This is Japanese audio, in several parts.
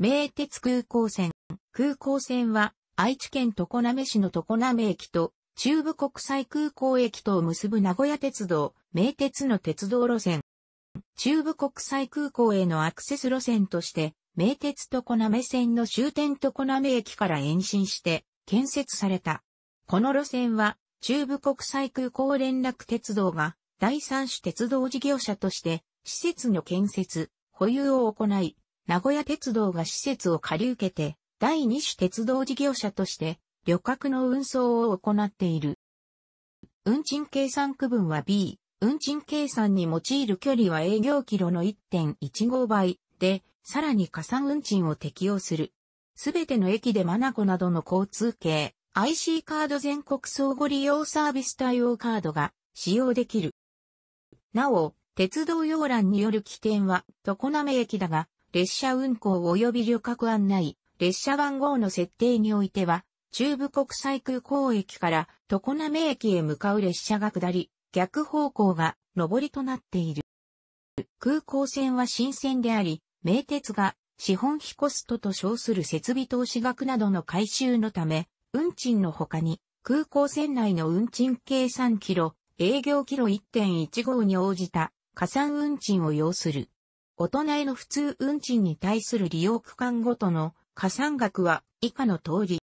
名鉄空港線。空港線は愛知県常滑市の常滑駅と中部国際空港駅とを結ぶ名古屋鉄道、名鉄の鉄道路線。中部国際空港へのアクセス路線として、名鉄常滑線の終点常滑駅から延伸して建設された。この路線は中部国際空港連絡鉄道が第三種鉄道事業者として施設の建設、保有を行い、名古屋鉄道が施設を借り受けて、第二種鉄道事業者として、旅客の運送を行っている。運賃計算区分は B、運賃計算に用いる距離は営業キロの1.15倍で、さらに加算運賃を適用する。すべての駅でマナコなどの交通系、IC カード全国相互利用サービス対応カードが使用できる。なお、鉄道要欄による起点は常滑駅だが、列車運行及び旅客案内、列車番号の設定においては、中部国際空港駅から常滑駅へ向かう列車が下り、逆方向が上りとなっている。空港線は新線であり、名鉄が資本費コストと称する設備投資額などの回収のため、運賃の他に空港線内の運賃計3キロ、営業キロ1.15に応じた加算運賃を要する。大人への普通運賃に対する利用区間ごとの加算額は以下の通り。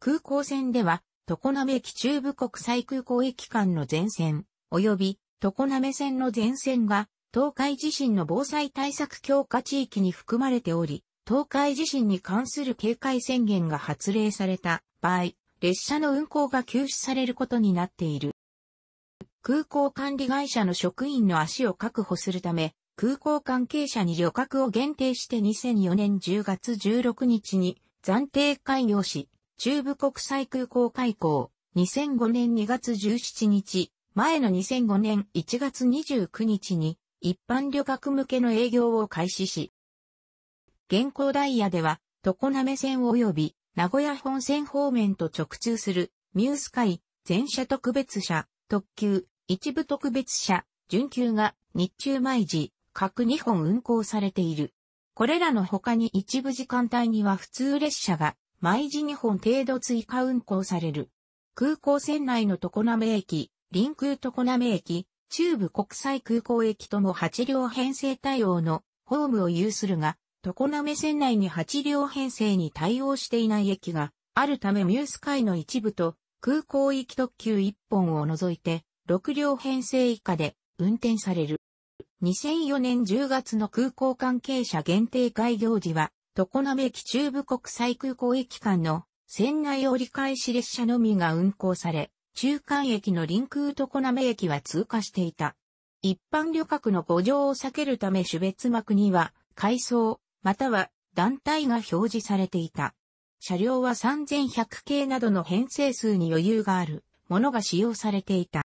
空港線では、常滑駅中部国際空港駅間の全線、及び常滑線の全線が、東海地震の防災対策強化地域に含まれており、東海地震に関する警戒宣言が発令された場合、列車の運行が休止されることになっている。空港管理会社の職員の足を確保するため、空港関係者に旅客を限定して2004年10月16日に暫定開業し、中部国際空港開港、2005年2月17日、前の2005年1月29日に一般旅客向けの営業を開始し、現行ダイヤでは、床滑線及び名古屋本線方面と直通するニュース会、全車特別車、特急、一部特別車、準急が日中毎時各2本運行されている。これらの他に一部時間帯には普通列車が毎時2本程度追加運行される。空港線内の常滑駅、臨空常滑駅、中部国際空港駅とも8両編成対応のホームを有するが、常滑線内に8両編成に対応していない駅があるためミュースカイの一部と空港行き特急1本を除いて6両編成以下で運転される。2004年10月の空港関係者限定開業時は、常滑駅中部国際空港駅間の船内折り返し列車のみが運行され、中間駅の臨空常滑駅は通過していた。一般旅客の誤乗を避けるため種別幕には、階層、または団体が表示されていた。車両は3100系などの編成数に余裕があるものが使用されていた。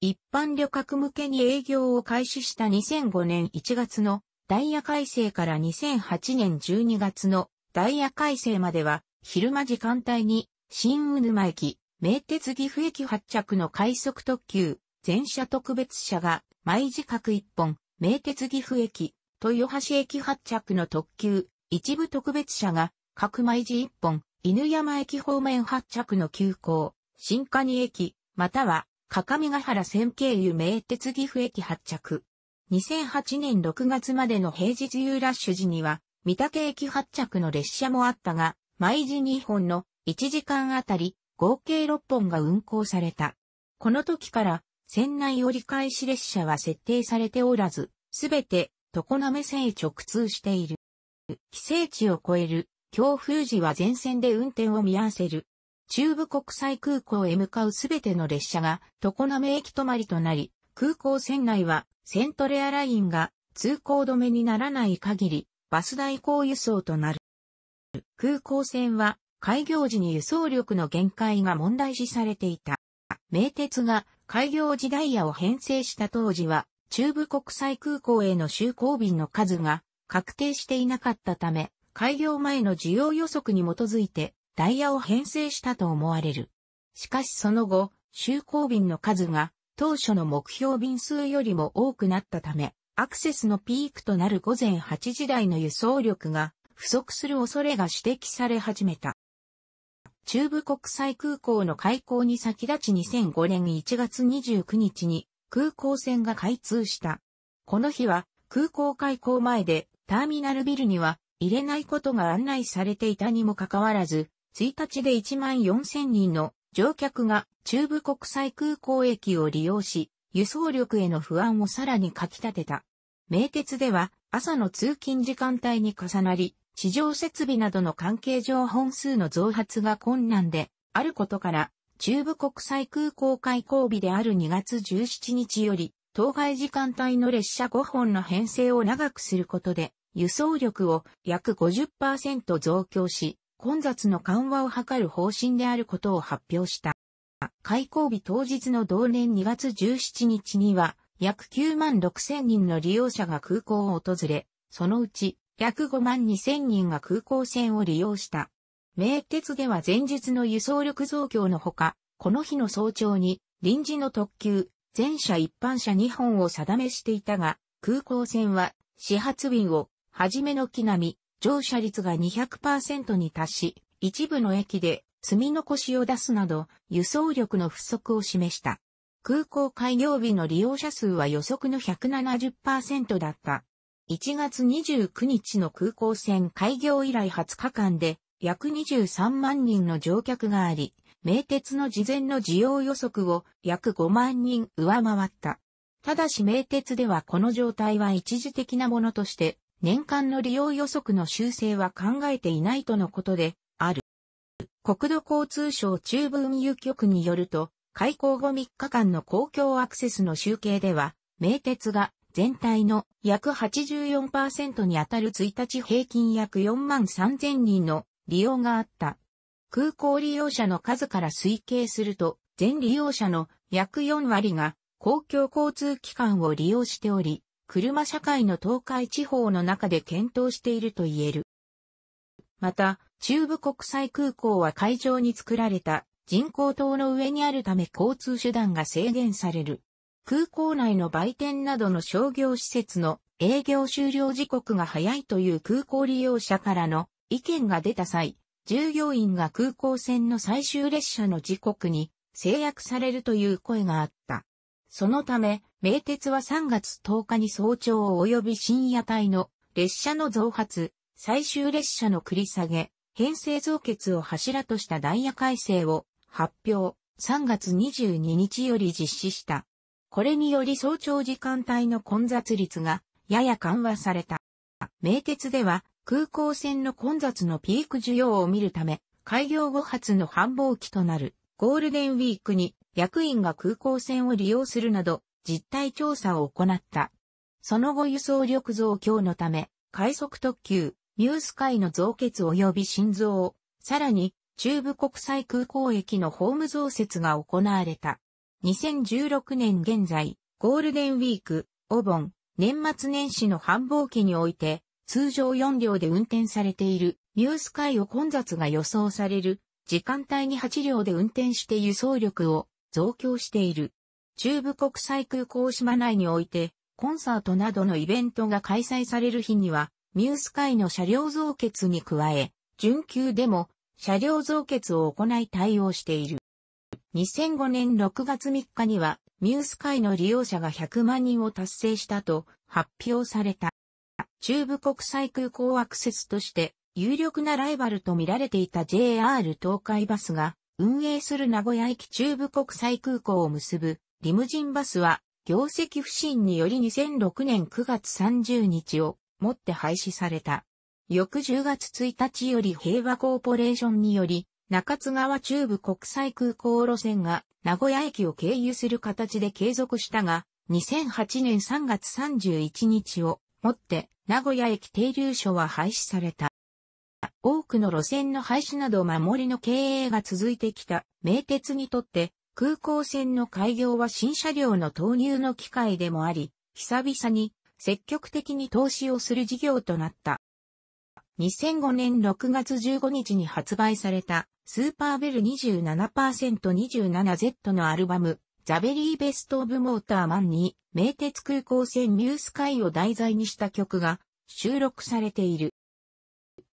一般旅客向けに営業を開始した2005年1月のダイヤ改正から2008年12月のダイヤ改正までは昼間時間帯に新宇沼駅、名鉄岐阜駅発着の快速特急、全車特別車が毎時各1本、名鉄岐阜駅、豊橋駅発着の特急、一部特別車が各毎時1本、犬山駅方面発着の急行、新蟹駅、または各務原線経由名鉄岐阜駅発着。2008年6月までの平日夕ラッシュ時には、三宅駅発着の列車もあったが、毎時2本の1時間あたり合計6本が運行された。この時から船内折り返し列車は設定されておらず、すべて常滑線へ直通している。規制地を超える強風時は全線で運転を見合わせる中部国際空港へ向かうすべての列車が常滑駅止まりとなり、空港船内はセントレアラインが通行止めにならない限り、バス代行輸送となる。空港線は開業時に輸送力の限界が問題視されていた。名鉄が開業時ダイヤを編成した当時は、中部国際空港への就航便の数が確定していなかったため、開業前の需要予測に基づいてダイヤを編成したと思われる。しかしその後、就航便の数が当初の目標便数よりも多くなったため、アクセスのピークとなる午前8時台の輸送力が不足する恐れが指摘され始めた。中部国際空港の開港に先立ち2005年1月29日に空港線が開通した。この日は空港開港前でターミナルビルには入れないことが案内されていたにもかかわらず、1日で1万4000人の乗客が中部国際空港駅を利用し、輸送力への不安をさらにかき立てた。名鉄では朝の通勤時間帯に重なり、地上設備などの関係上本数の増発が困難であることから、中部国際空港開港日である2月17日より、当該時間帯の列車5本の編成を長くすることで、輸送力を約50%増強し、混雑の緩和を図る方針であることを発表した。開港日当日の同年2月17日には、約9万6千人の利用者が空港を訪れ、そのうち約5万2千人が空港線を利用した。名鉄では前日の輸送力増強のほか、この日の早朝に臨時の特急、全車一般車2本を定めしていたが、空港線は始発便を、はじめの木並、み、乗車率が200%に達し、一部の駅で積み残しを出すなど、輸送力の不足を示した。空港開業日の利用者数は予測の170%だった。1月29日の空港線開業以来20日間で約23万人の乗客があり、名鉄の事前の需要予測を約5万人上回った。ただし名鉄ではこの状態は一時的なものとして年間の利用予測の修正は考えていないとのことで、ある。国土交通省中部運輸局によると、開港後3日間の公共アクセスの集計では、名鉄が全体の約84%に当たる1日平均約4万3000人の利用があった。空港利用者の数から推計すると、全利用者の約4割が公共交通機関を利用しており、車社会の東海地方の中で検討していると言える。また、中部国際空港は会場に作られた人工島の上にあるため交通手段が制限される。空港内の売店などの商業施設の営業終了時刻が早いという空港利用者からの意見が出た際、従業員が空港線の最終列車の時刻に制約されるという声があった。そのため、名鉄は3月10日に早朝及び深夜帯の列車の増発、最終列車の繰り下げ、編成増結を柱としたダイヤ改正を発表、3月22日より実施した。これにより早朝時間帯の混雑率がやや緩和された。名鉄では空港線の混雑のピーク需要を見るため、開業後発の繁忙期となるゴールデンウィークに役員が空港線を利用するなど、実態調査を行った。その後輸送力増強のため、快速特急、ニュース海の増結及び心臓、さらに、中部国際空港駅のホーム増設が行われた。2016年現在、ゴールデンウィーク、お盆、年末年始の繁忙期において、通常4両で運転されているニュース海を混雑が予想される時間帯に8両で運転して輸送力を増強している。中部国際空港島内において、コンサートなどのイベントが開催される日には、ミュース会の車両増結に加え、準急でも車両増結を行い対応している。2005年6月3日には、ミュース会の利用者が100万人を達成したと発表された。中部国際空港アクセスとして有力なライバルと見られていた JR 東海バスが運営する名古屋駅中部国際空港を結ぶリムジンバスは業績不振により2006年9月30日をもって廃止された。翌10月1日より平和コーポレーションにより中津川中部国際空港路線が名古屋駅を経由する形で継続したが2008年3月31日をもって名古屋駅停留所は廃止された。多くの路線の廃止など守りの経営が続いてきた名鉄にとって空港線の開業は新車両の投入の機会でもあり、久々に積極的に投資をする事業となった。2005年6月15日に発売されたスーパーベル 27%27Z のアルバムザベリーベストオブモーターマンに名鉄空港線ニュースカイを題材にした曲が収録されている。